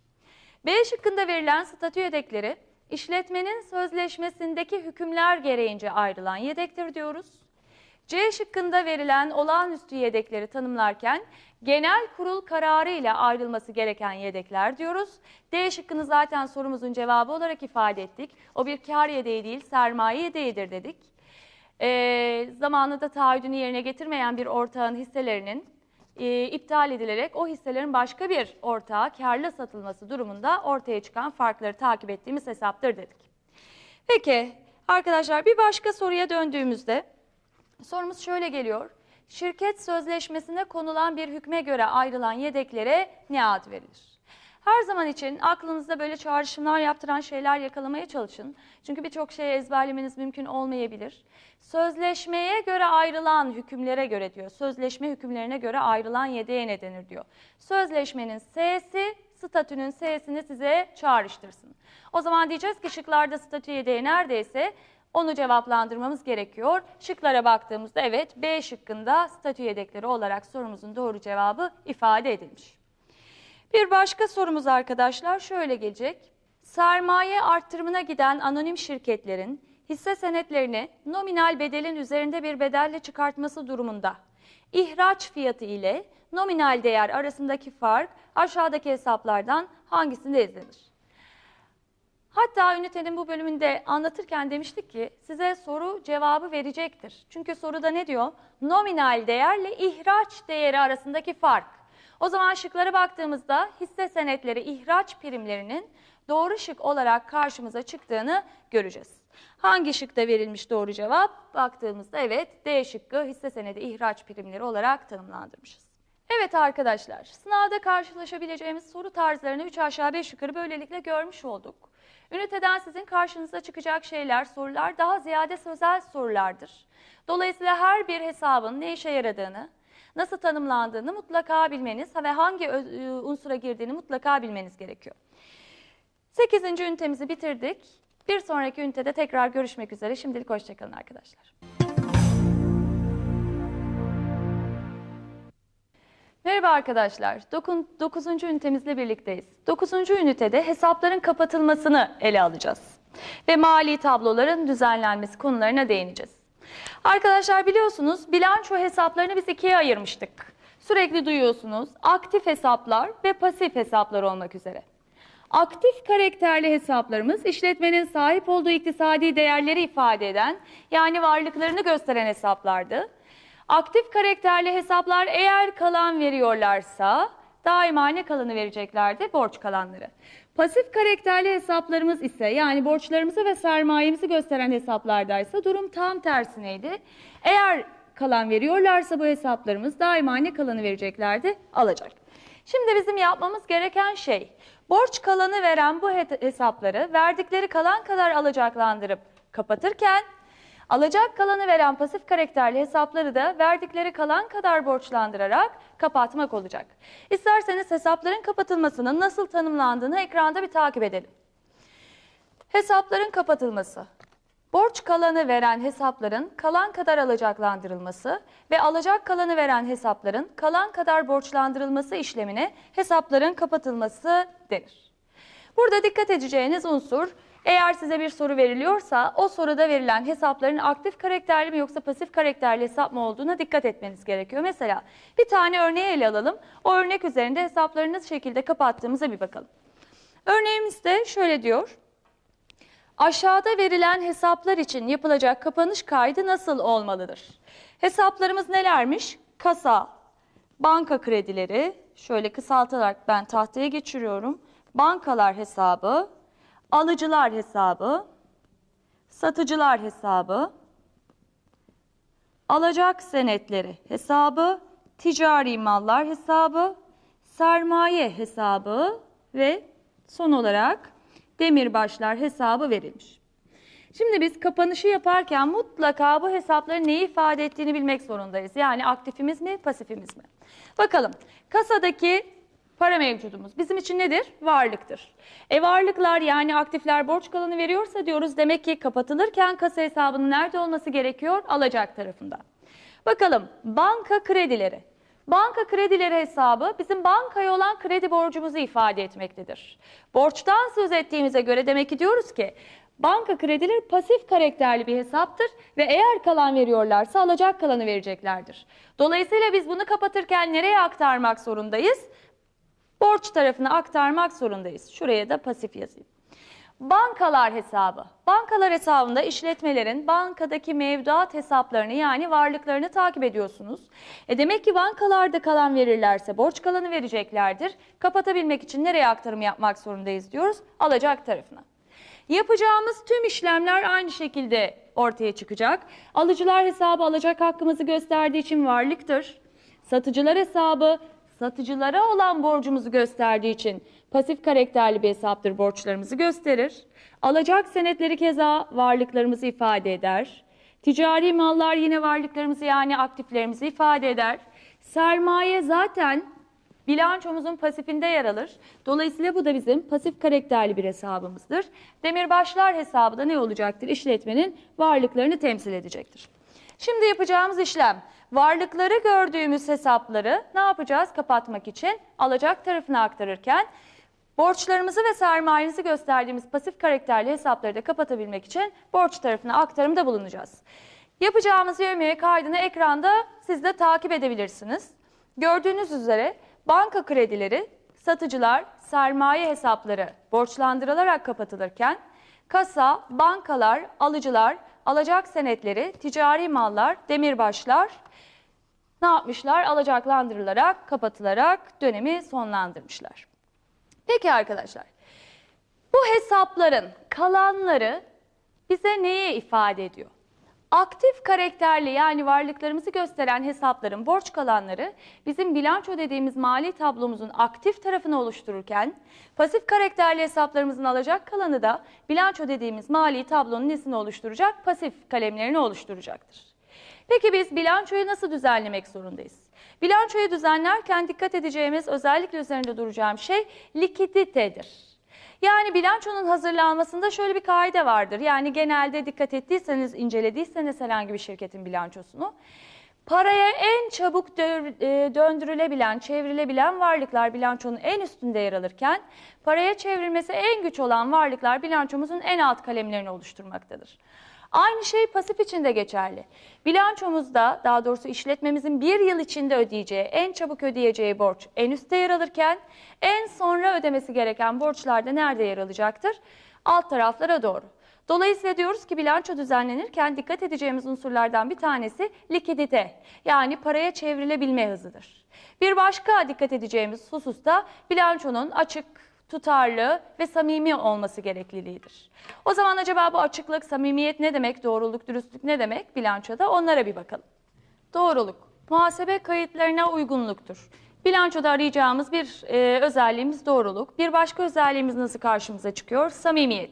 B şıkkında verilen statü yedekleri, işletmenin sözleşmesindeki hükümler gereğince ayrılan yedektir diyoruz. C şıkkında verilen olağanüstü yedekleri tanımlarken genel kurul kararı ile ayrılması gereken yedekler diyoruz. D şıkkını zaten sorumuzun cevabı olarak ifade ettik. O bir kar yedeği değil sermaye yedeğidir dedik. E, ee, zamanında taahhüdünü yerine getirmeyen bir ortağın hisselerinin e, iptal edilerek o hisselerin başka bir ortağa karlı satılması durumunda ortaya çıkan farkları takip ettiğimiz hesaptır dedik. Peki arkadaşlar bir başka soruya döndüğümüzde Sorumuz şöyle geliyor. Şirket sözleşmesine konulan bir hükme göre ayrılan yedeklere ne ad verilir? Her zaman için aklınızda böyle çağrışımlar yaptıran şeyler yakalamaya çalışın. Çünkü birçok şeyi ezberlemeniz mümkün olmayabilir. Sözleşmeye göre ayrılan hükümlere göre diyor. Sözleşme hükümlerine göre ayrılan yedeğe ne denir diyor. Sözleşmenin S'si statünün S'sini size çağrıştırsın. O zaman diyeceğiz ki şıklarda statü yedeği neredeyse onu cevaplandırmamız gerekiyor. Şıklara baktığımızda evet B şıkkında statü yedekleri olarak sorumuzun doğru cevabı ifade edilmiş. Bir başka sorumuz arkadaşlar şöyle gelecek. Sermaye artırımına giden anonim şirketlerin hisse senetlerini nominal bedelin üzerinde bir bedelle çıkartması durumunda ihraç fiyatı ile nominal değer arasındaki fark aşağıdaki hesaplardan hangisinde izlenir? Hatta ünitenin bu bölümünde anlatırken demiştik ki size soru cevabı verecektir. Çünkü soruda ne diyor? Nominal değerle ihraç değeri arasındaki fark. O zaman şıklara baktığımızda hisse senetleri ihraç primlerinin doğru şık olarak karşımıza çıktığını göreceğiz. Hangi şıkta verilmiş doğru cevap? Baktığımızda evet D şıkkı hisse senedi ihraç primleri olarak tanımlandırmışız. Evet arkadaşlar sınavda karşılaşabileceğimiz soru tarzlarını 3 aşağı 5 yukarı böylelikle görmüş olduk. Üniteden sizin karşınıza çıkacak şeyler, sorular daha ziyade sözel sorulardır. Dolayısıyla her bir hesabın ne işe yaradığını, nasıl tanımlandığını mutlaka bilmeniz ve hangi e, unsura girdiğini mutlaka bilmeniz gerekiyor. Sekizinci ünitemizi bitirdik. Bir sonraki ünitede tekrar görüşmek üzere. Şimdilik hoşçakalın arkadaşlar. Merhaba arkadaşlar. 9. ünitemizle birlikteyiz. 9. ünitede hesapların kapatılmasını ele alacağız. Ve mali tabloların düzenlenmesi konularına değineceğiz. Arkadaşlar biliyorsunuz bilanço hesaplarını biz ikiye ayırmıştık. Sürekli duyuyorsunuz aktif hesaplar ve pasif hesaplar olmak üzere. Aktif karakterli hesaplarımız işletmenin sahip olduğu iktisadi değerleri ifade eden yani varlıklarını gösteren hesaplardı. Aktif karakterli hesaplar eğer kalan veriyorlarsa daima ne kalanı vereceklerdi? Borç kalanları. Pasif karakterli hesaplarımız ise yani borçlarımızı ve sermayemizi gösteren hesaplardaysa durum tam tersineydi. Eğer kalan veriyorlarsa bu hesaplarımız daima ne kalanı vereceklerdi? Alacak. Şimdi bizim yapmamız gereken şey borç kalanı veren bu hesapları verdikleri kalan kadar alacaklandırıp kapatırken Alacak kalanı veren pasif karakterli hesapları da verdikleri kalan kadar borçlandırarak kapatmak olacak. İsterseniz hesapların kapatılmasının nasıl tanımlandığını ekranda bir takip edelim. Hesapların kapatılması. Borç kalanı veren hesapların kalan kadar alacaklandırılması ve alacak kalanı veren hesapların kalan kadar borçlandırılması işlemine hesapların kapatılması denir. Burada dikkat edeceğiniz unsur eğer size bir soru veriliyorsa o soruda verilen hesapların aktif karakterli mi yoksa pasif karakterli hesap mı olduğuna dikkat etmeniz gerekiyor. Mesela bir tane örneği ele alalım. O örnek üzerinde hesapları nasıl şekilde kapattığımıza bir bakalım. Örneğimizde şöyle diyor. Aşağıda verilen hesaplar için yapılacak kapanış kaydı nasıl olmalıdır? Hesaplarımız nelermiş? Kasa, banka kredileri, şöyle kısaltarak ben tahtaya geçiriyorum. Bankalar hesabı, alıcılar hesabı, satıcılar hesabı, alacak senetleri hesabı, ticari mallar hesabı, sermaye hesabı ve son olarak demirbaşlar hesabı verilmiş. Şimdi biz kapanışı yaparken mutlaka bu hesapların neyi ifade ettiğini bilmek zorundayız. Yani aktifimiz mi, pasifimiz mi? Bakalım kasadaki Para mevcudumuz bizim için nedir? Varlıktır. E varlıklar yani aktifler borç kalanı veriyorsa diyoruz demek ki kapatılırken kasa hesabının nerede olması gerekiyor? Alacak tarafında. Bakalım banka kredileri. Banka kredileri hesabı bizim bankaya olan kredi borcumuzu ifade etmektedir. Borçtan söz ettiğimize göre demek ki diyoruz ki banka kredileri pasif karakterli bir hesaptır ve eğer kalan veriyorlarsa alacak kalanı vereceklerdir. Dolayısıyla biz bunu kapatırken nereye aktarmak zorundayız? borç tarafına aktarmak zorundayız. Şuraya da pasif yazayım. Bankalar hesabı. Bankalar hesabında işletmelerin bankadaki mevduat hesaplarını yani varlıklarını takip ediyorsunuz. E demek ki bankalarda kalan verirlerse borç kalanı vereceklerdir. Kapatabilmek için nereye aktarım yapmak zorundayız diyoruz? Alacak tarafına. Yapacağımız tüm işlemler aynı şekilde ortaya çıkacak. Alıcılar hesabı alacak hakkımızı gösterdiği için varlıktır. Satıcılar hesabı satıcılara olan borcumuzu gösterdiği için pasif karakterli bir hesaptır borçlarımızı gösterir. Alacak senetleri keza varlıklarımızı ifade eder. Ticari mallar yine varlıklarımızı yani aktiflerimizi ifade eder. Sermaye zaten bilançomuzun pasifinde yer alır. Dolayısıyla bu da bizim pasif karakterli bir hesabımızdır. Demirbaşlar hesabı da ne olacaktır? İşletmenin varlıklarını temsil edecektir. Şimdi yapacağımız işlem varlıkları gördüğümüz hesapları ne yapacağız kapatmak için alacak tarafına aktarırken borçlarımızı ve sermayenizi gösterdiğimiz pasif karakterli hesapları da kapatabilmek için borç tarafına aktarımda bulunacağız. Yapacağımız YMY kaydını ekranda siz de takip edebilirsiniz. Gördüğünüz üzere banka kredileri, satıcılar, sermaye hesapları borçlandırılarak kapatılırken kasa, bankalar, alıcılar, alacak senetleri, ticari mallar, demirbaşlar ne yapmışlar? Alacaklandırılarak, kapatılarak dönemi sonlandırmışlar. Peki arkadaşlar, bu hesapların kalanları bize neye ifade ediyor? Aktif karakterli yani varlıklarımızı gösteren hesapların borç kalanları bizim bilanço dediğimiz mali tablomuzun aktif tarafını oluştururken pasif karakterli hesaplarımızın alacak kalanı da bilanço dediğimiz mali tablonun nesini oluşturacak? Pasif kalemlerini oluşturacaktır. Peki biz bilançoyu nasıl düzenlemek zorundayız? Bilançoyu düzenlerken dikkat edeceğimiz özellikle üzerinde duracağım şey likiditedir. Yani bilançonun hazırlanmasında şöyle bir kaide vardır. Yani genelde dikkat ettiyseniz, incelediyseniz herhangi bir şirketin bilançosunu. Paraya en çabuk e, döndürülebilen, çevrilebilen varlıklar bilançonun en üstünde yer alırken, paraya çevrilmesi en güç olan varlıklar bilançomuzun en alt kalemlerini oluşturmaktadır. Aynı şey pasif için de geçerli. Bilançomuzda daha doğrusu işletmemizin bir yıl içinde ödeyeceği, en çabuk ödeyeceği borç en üstte yer alırken en sonra ödemesi gereken borçlarda nerede yer alacaktır? Alt taraflara doğru. Dolayısıyla diyoruz ki bilanço düzenlenirken dikkat edeceğimiz unsurlardan bir tanesi likidite yani paraya çevrilebilme hızıdır. Bir başka dikkat edeceğimiz husus da bilançonun açık tutarlı ve samimi olması gerekliliğidir. O zaman acaba bu açıklık, samimiyet ne demek, doğruluk, dürüstlük ne demek bilançoda onlara bir bakalım. Doğruluk, muhasebe kayıtlarına uygunluktur. Bilançoda arayacağımız bir e, özelliğimiz doğruluk. Bir başka özelliğimiz nasıl karşımıza çıkıyor? Samimiyet.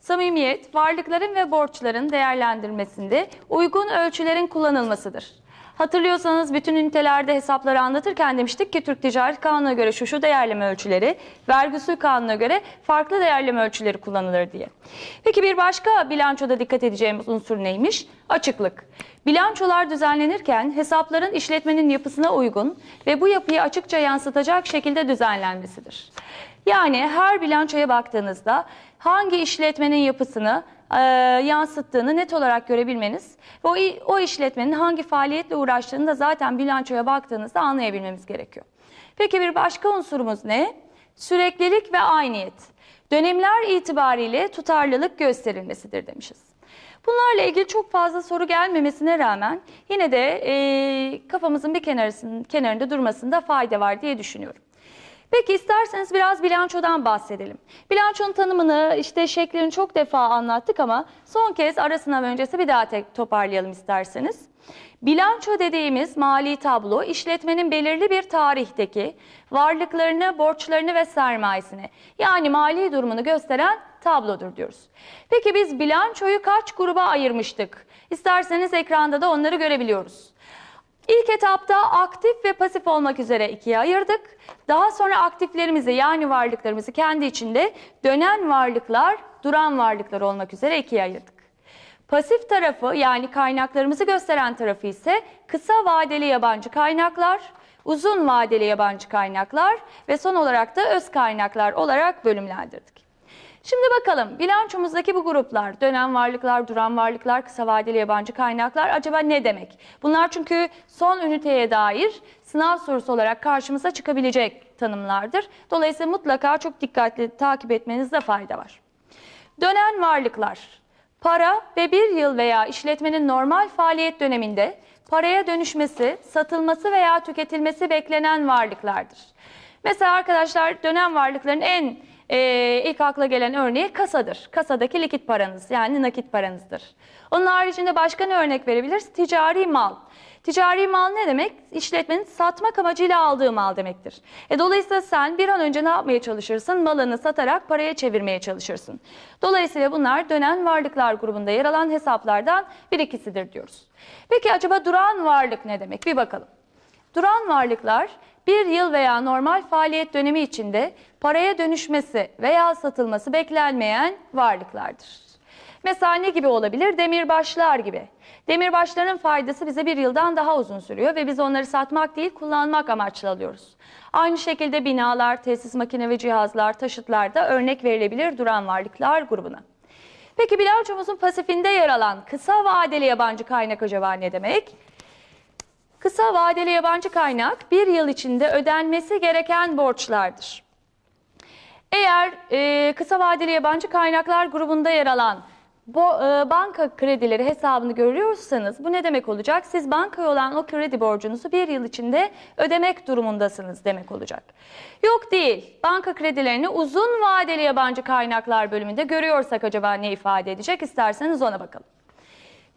Samimiyet, varlıkların ve borçların değerlendirmesinde uygun ölçülerin kullanılmasıdır. Hatırlıyorsanız bütün ünitelerde hesapları anlatırken demiştik ki Türk Ticaret Kanunu'na göre şu şu değerleme ölçüleri, vergi usul kanununa göre farklı değerleme ölçüleri kullanılır diye. Peki bir başka bilançoda dikkat edeceğimiz unsur neymiş? Açıklık. Bilançolar düzenlenirken hesapların işletmenin yapısına uygun ve bu yapıyı açıkça yansıtacak şekilde düzenlenmesidir. Yani her bilançoya baktığınızda hangi işletmenin yapısını e, yansıttığını net olarak görebilmeniz ve o, o işletmenin hangi faaliyetle uğraştığını da zaten bilançoya baktığınızda anlayabilmemiz gerekiyor. Peki bir başka unsurumuz ne? Süreklilik ve ayniyet. Dönemler itibariyle tutarlılık gösterilmesidir demişiz. Bunlarla ilgili çok fazla soru gelmemesine rağmen yine de e, kafamızın bir kenarında durmasında fayda var diye düşünüyorum. Peki isterseniz biraz bilançodan bahsedelim. Bilançonun tanımını, işte şeklini çok defa anlattık ama son kez ara sınav öncesi bir daha tek toparlayalım isterseniz. Bilanço dediğimiz mali tablo işletmenin belirli bir tarihteki varlıklarını, borçlarını ve sermayesini yani mali durumunu gösteren tablodur diyoruz. Peki biz bilançoyu kaç gruba ayırmıştık? İsterseniz ekranda da onları görebiliyoruz. İlk etapta aktif ve pasif olmak üzere ikiye ayırdık. Daha sonra aktiflerimizi yani varlıklarımızı kendi içinde dönen varlıklar, duran varlıklar olmak üzere ikiye ayırdık. Pasif tarafı yani kaynaklarımızı gösteren tarafı ise kısa vadeli yabancı kaynaklar, uzun vadeli yabancı kaynaklar ve son olarak da öz kaynaklar olarak bölümlendirdik. Şimdi bakalım bilançomuzdaki bu gruplar dönem varlıklar, duran varlıklar, kısa vadeli yabancı kaynaklar acaba ne demek? Bunlar çünkü son üniteye dair sınav sorusu olarak karşımıza çıkabilecek tanımlardır. Dolayısıyla mutlaka çok dikkatli takip etmenizde fayda var. Dönen varlıklar, para ve bir yıl veya işletmenin normal faaliyet döneminde paraya dönüşmesi, satılması veya tüketilmesi beklenen varlıklardır. Mesela arkadaşlar dönem varlıkların en e, ilk akla gelen örneği kasadır. Kasadaki likit paranız yani nakit paranızdır. Onun haricinde başka ne örnek verebiliriz? Ticari mal. Ticari mal ne demek? İşletmenin satmak amacıyla aldığı mal demektir. E, dolayısıyla sen bir an önce ne yapmaya çalışırsın? Malını satarak paraya çevirmeye çalışırsın. Dolayısıyla bunlar dönen varlıklar grubunda yer alan hesaplardan bir ikisidir diyoruz. Peki acaba duran varlık ne demek? Bir bakalım. Duran varlıklar bir yıl veya normal faaliyet dönemi içinde paraya dönüşmesi veya satılması beklenmeyen varlıklardır. Mesela ne gibi olabilir? Demirbaşlar gibi. Demirbaşların faydası bize bir yıldan daha uzun sürüyor ve biz onları satmak değil kullanmak amaçlı alıyoruz. Aynı şekilde binalar, tesis makine ve cihazlar, taşıtlar da örnek verilebilir duran varlıklar grubuna. Peki bilançomuzun pasifinde yer alan kısa vadeli yabancı kaynak acaba ne demek? Kısa vadeli yabancı kaynak bir yıl içinde ödenmesi gereken borçlardır. Eğer e, kısa vadeli yabancı kaynaklar grubunda yer alan bo, e, banka kredileri hesabını görüyorsanız bu ne demek olacak? Siz bankaya olan o kredi borcunuzu bir yıl içinde ödemek durumundasınız demek olacak. Yok değil. Banka kredilerini uzun vadeli yabancı kaynaklar bölümünde görüyorsak acaba ne ifade edecek? İsterseniz ona bakalım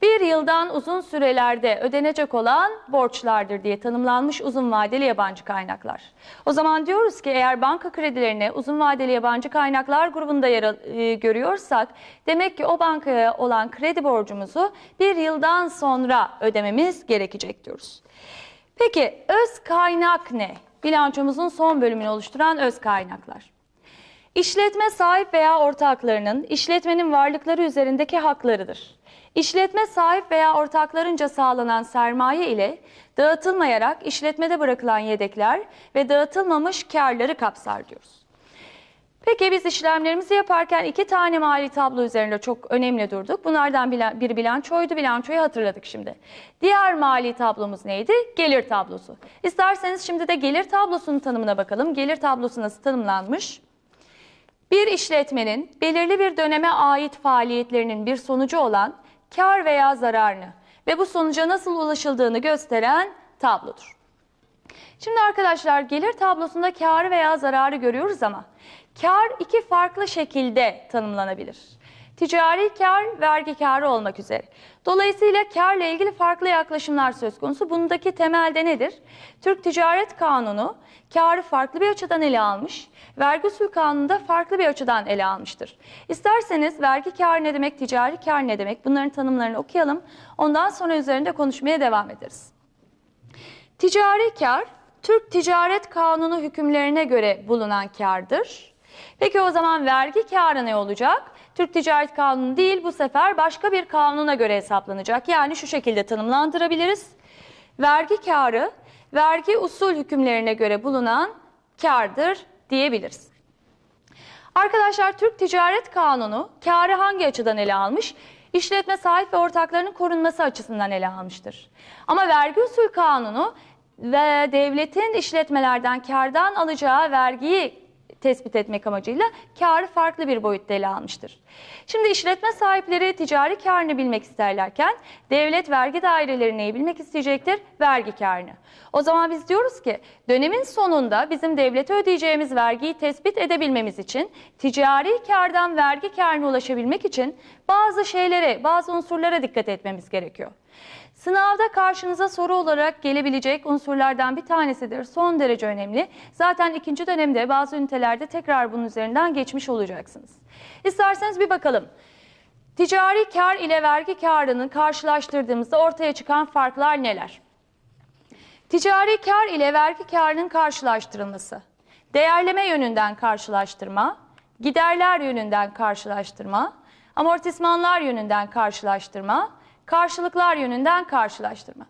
bir yıldan uzun sürelerde ödenecek olan borçlardır diye tanımlanmış uzun vadeli yabancı kaynaklar. O zaman diyoruz ki eğer banka kredilerine uzun vadeli yabancı kaynaklar grubunda yer, e, görüyorsak demek ki o bankaya olan kredi borcumuzu bir yıldan sonra ödememiz gerekecek diyoruz. Peki öz kaynak ne? Bilançomuzun son bölümünü oluşturan öz kaynaklar. İşletme sahip veya ortaklarının işletmenin varlıkları üzerindeki haklarıdır. İşletme sahip veya ortaklarınca sağlanan sermaye ile dağıtılmayarak işletmede bırakılan yedekler ve dağıtılmamış karları kapsar diyoruz. Peki biz işlemlerimizi yaparken iki tane mali tablo üzerinde çok önemli durduk. Bunlardan biri bilançoydu. Bilançoyu hatırladık şimdi. Diğer mali tablomuz neydi? Gelir tablosu. İsterseniz şimdi de gelir tablosunun tanımına bakalım. Gelir tablosu nasıl tanımlanmış? Bir işletmenin belirli bir döneme ait faaliyetlerinin bir sonucu olan kar veya zararını ve bu sonuca nasıl ulaşıldığını gösteren tablodur. Şimdi arkadaşlar gelir tablosunda karı veya zararı görüyoruz ama kar iki farklı şekilde tanımlanabilir ticari kar, vergi karı olmak üzere. Dolayısıyla karla ilgili farklı yaklaşımlar söz konusu. Bundaki temelde nedir? Türk Ticaret Kanunu karı farklı bir açıdan ele almış, vergi usul kanunu da farklı bir açıdan ele almıştır. İsterseniz vergi karı ne demek, ticari kar ne demek bunların tanımlarını okuyalım. Ondan sonra üzerinde konuşmaya devam ederiz. Ticari kar, Türk Ticaret Kanunu hükümlerine göre bulunan kardır. Peki o zaman vergi karı ne olacak? Türk Ticaret Kanunu değil bu sefer başka bir kanuna göre hesaplanacak. Yani şu şekilde tanımlandırabiliriz. Vergi karı vergi usul hükümlerine göre bulunan kardır diyebiliriz. Arkadaşlar Türk Ticaret Kanunu karı hangi açıdan ele almış? İşletme sahip ve ortaklarının korunması açısından ele almıştır. Ama vergi usul kanunu ve devletin işletmelerden kardan alacağı vergiyi tespit etmek amacıyla karı farklı bir boyutta ele almıştır. Şimdi işletme sahipleri ticari karını bilmek isterlerken devlet vergi daireleri neyi bilmek isteyecektir? Vergi karını. O zaman biz diyoruz ki dönemin sonunda bizim devlete ödeyeceğimiz vergiyi tespit edebilmemiz için ticari kardan vergi karına ulaşabilmek için bazı şeylere, bazı unsurlara dikkat etmemiz gerekiyor. Sınavda karşınıza soru olarak gelebilecek unsurlardan bir tanesidir. Son derece önemli. Zaten ikinci dönemde bazı ünitelerde tekrar bunun üzerinden geçmiş olacaksınız. İsterseniz bir bakalım. Ticari kar ile vergi karının karşılaştırdığımızda ortaya çıkan farklar neler? Ticari kar ile vergi karının karşılaştırılması, değerleme yönünden karşılaştırma, giderler yönünden karşılaştırma, amortismanlar yönünden karşılaştırma, karşılıklar yönünden karşılaştırma.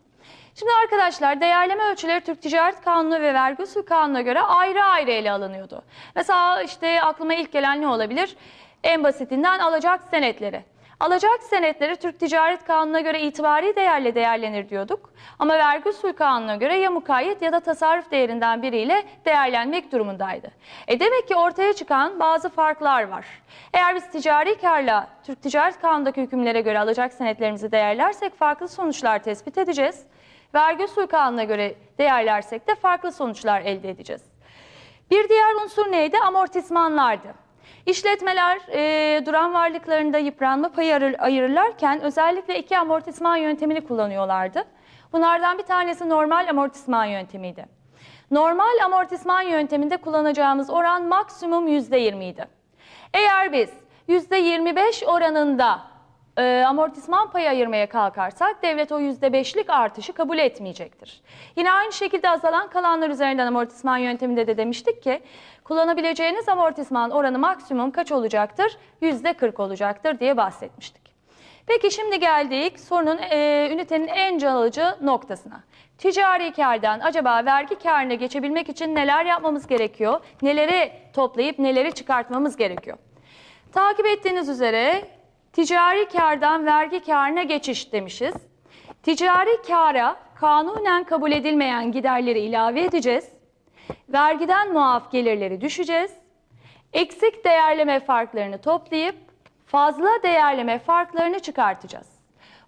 Şimdi arkadaşlar değerleme ölçüleri Türk Ticaret Kanunu ve Vergi Usul Kanunu'na göre ayrı ayrı ele alınıyordu. Mesela işte aklıma ilk gelen ne olabilir? En basitinden alacak senetleri. Alacak senetleri Türk Ticaret Kanunu'na göre itibari değerle değerlenir diyorduk. Ama vergi usul kanununa göre ya mukayyet ya da tasarruf değerinden biriyle değerlenmek durumundaydı. E demek ki ortaya çıkan bazı farklar var. Eğer biz ticari karla Türk Ticaret Kanunu'ndaki hükümlere göre alacak senetlerimizi değerlersek farklı sonuçlar tespit edeceğiz. Vergi usul kanununa göre değerlersek de farklı sonuçlar elde edeceğiz. Bir diğer unsur neydi? Amortismanlardı. İşletmeler e, duran varlıklarında yıpranma payı ayırırlarken özellikle iki amortisman yöntemini kullanıyorlardı. Bunlardan bir tanesi normal amortisman yöntemiydi. Normal amortisman yönteminde kullanacağımız oran maksimum %20 idi. Eğer biz %25 oranında e, amortisman payı ayırmaya kalkarsak devlet o %5'lik artışı kabul etmeyecektir. Yine aynı şekilde azalan kalanlar üzerinden amortisman yönteminde de demiştik ki kullanabileceğiniz amortisman oranı maksimum kaç olacaktır? %40 olacaktır diye bahsetmiştik. Peki şimdi geldik sorunun e, ünitenin en can alıcı noktasına. Ticari kardan acaba vergi karına geçebilmek için neler yapmamız gerekiyor? Neleri toplayıp neleri çıkartmamız gerekiyor? Takip ettiğiniz üzere Ticari kardan vergi karına geçiş demişiz. Ticari kara kanunen kabul edilmeyen giderleri ilave edeceğiz. Vergiden muaf gelirleri düşeceğiz. Eksik değerleme farklarını toplayıp fazla değerleme farklarını çıkartacağız.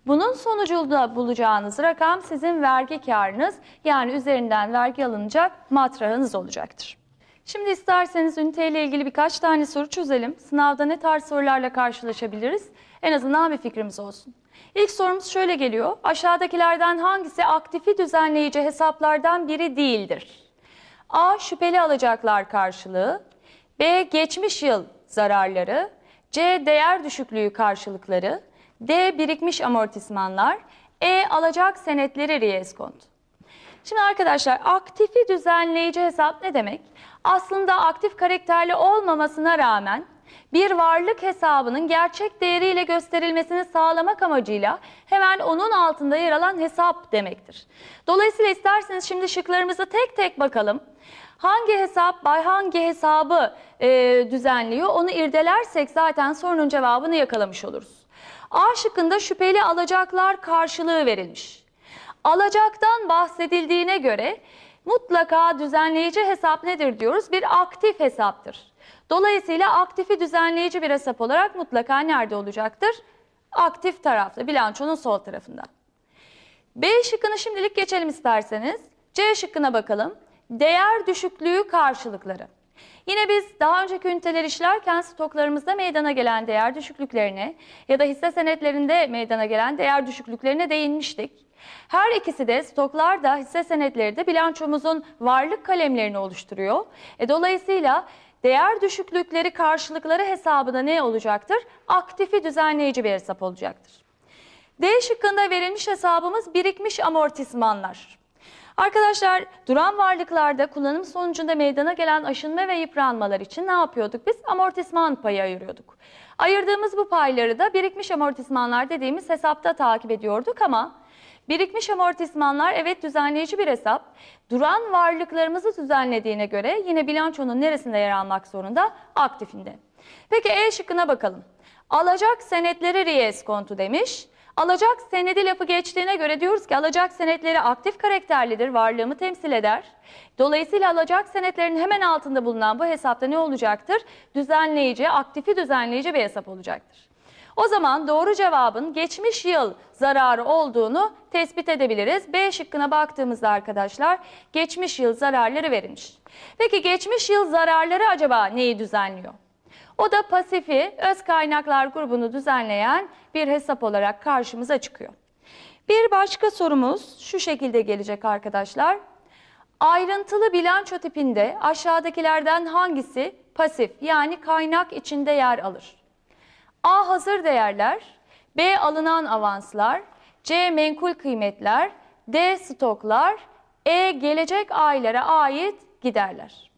Bunun sonucunda bulacağınız rakam sizin vergi karınız yani üzerinden vergi alınacak matrahınız olacaktır. Şimdi isterseniz üniteyle ilgili birkaç tane soru çözelim. Sınavda ne tarz sorularla karşılaşabiliriz? En azından bir fikrimiz olsun. İlk sorumuz şöyle geliyor. Aşağıdakilerden hangisi aktifi düzenleyici hesaplardan biri değildir? A. Şüpheli alacaklar karşılığı. B. Geçmiş yıl zararları. C. Değer düşüklüğü karşılıkları. D. Birikmiş amortismanlar. E. Alacak senetleri rieskont. Şimdi arkadaşlar aktifi düzenleyici hesap ne demek? Aslında aktif karakterli olmamasına rağmen bir varlık hesabının gerçek değeriyle gösterilmesini sağlamak amacıyla hemen onun altında yer alan hesap demektir. Dolayısıyla isterseniz şimdi şıklarımızı tek tek bakalım. Hangi hesap bay hangi hesabı e, düzenliyor onu irdelersek zaten sorunun cevabını yakalamış oluruz. A şıkkında şüpheli alacaklar karşılığı verilmiş. Alacaktan bahsedildiğine göre mutlaka düzenleyici hesap nedir diyoruz? Bir aktif hesaptır. Dolayısıyla aktifi düzenleyici bir hesap olarak mutlaka nerede olacaktır? Aktif tarafta, bilançonun sol tarafında. B şıkkını şimdilik geçelim isterseniz. C şıkkına bakalım. Değer düşüklüğü karşılıkları. Yine biz daha önceki üniteler işlerken stoklarımızda meydana gelen değer düşüklüklerine ya da hisse senetlerinde meydana gelen değer düşüklüklerine değinmiştik. Her ikisi de stoklarda, hisse senetleri de bilançomuzun varlık kalemlerini oluşturuyor. E, dolayısıyla Değer düşüklükleri karşılıkları hesabı ne olacaktır? Aktifi düzenleyici bir hesap olacaktır. D şıkkında verilmiş hesabımız birikmiş amortismanlar. Arkadaşlar duran varlıklarda kullanım sonucunda meydana gelen aşınma ve yıpranmalar için ne yapıyorduk biz? Amortisman payı ayırıyorduk. Ayırdığımız bu payları da birikmiş amortismanlar dediğimiz hesapta takip ediyorduk ama Birikmiş amortismanlar evet düzenleyici bir hesap. Duran varlıklarımızı düzenlediğine göre yine bilançonun neresinde yer almak zorunda? Aktifinde. Peki E şıkkına bakalım. Alacak senetleri kontu demiş. Alacak senedi lafı geçtiğine göre diyoruz ki alacak senetleri aktif karakterlidir, varlığımı temsil eder. Dolayısıyla alacak senetlerin hemen altında bulunan bu hesapta ne olacaktır? Düzenleyici, aktifi düzenleyici bir hesap olacaktır. O zaman doğru cevabın geçmiş yıl zararı olduğunu tespit edebiliriz. B şıkkına baktığımızda arkadaşlar geçmiş yıl zararları verilmiş. Peki geçmiş yıl zararları acaba neyi düzenliyor? O da pasifi öz kaynaklar grubunu düzenleyen bir hesap olarak karşımıza çıkıyor. Bir başka sorumuz şu şekilde gelecek arkadaşlar. Ayrıntılı bilanço tipinde aşağıdakilerden hangisi pasif yani kaynak içinde yer alır? A hazır değerler, B alınan avanslar, C menkul kıymetler, D stoklar, E gelecek aylara ait giderler.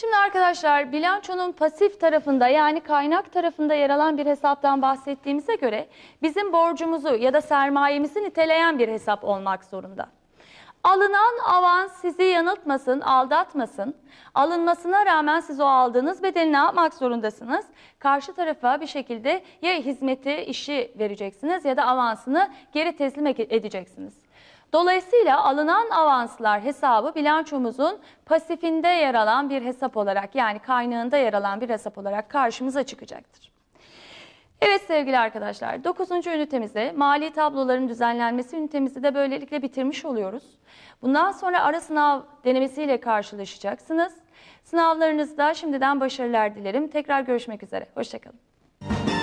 Şimdi arkadaşlar bilançonun pasif tarafında yani kaynak tarafında yer alan bir hesaptan bahsettiğimize göre bizim borcumuzu ya da sermayemizi niteleyen bir hesap olmak zorunda. Alınan avans sizi yanıltmasın, aldatmasın. Alınmasına rağmen siz o aldığınız bedeli ne yapmak zorundasınız? Karşı tarafa bir şekilde ya hizmeti, işi vereceksiniz ya da avansını geri teslim edeceksiniz. Dolayısıyla alınan avanslar hesabı bilançomuzun pasifinde yer alan bir hesap olarak yani kaynağında yer alan bir hesap olarak karşımıza çıkacaktır. Evet sevgili arkadaşlar 9. ünitemizi mali tabloların düzenlenmesi ünitemizi de böylelikle bitirmiş oluyoruz. Bundan sonra ara sınav denemesiyle karşılaşacaksınız. Sınavlarınızda şimdiden başarılar dilerim. Tekrar görüşmek üzere. Hoşçakalın.